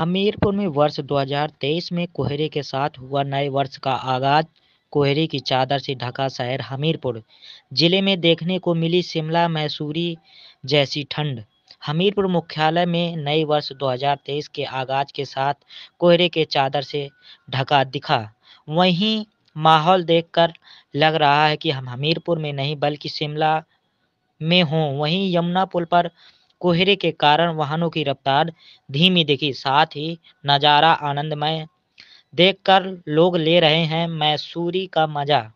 हमीरपुर में वर्ष 2023 में कोहरे के साथ हुआ नए वर्ष का आगाज कोहरे की चादर से ढका शहर हमीरपुर जिले में देखने को मिली शिमला मैसूरी जैसी ठंड हमीरपुर मुख्यालय में नए वर्ष 2023 के आगाज के साथ कोहरे के चादर से ढका दिखा वहीं माहौल देखकर लग रहा है कि हम हमीरपुर में नहीं बल्कि शिमला में हों वहीं यमुना पुल पर कोहरे के कारण वाहनों की रफ्तार धीमी दिखी साथ ही नज़ारा आनंदमय देखकर लोग ले रहे हैं मैसूरी का मजा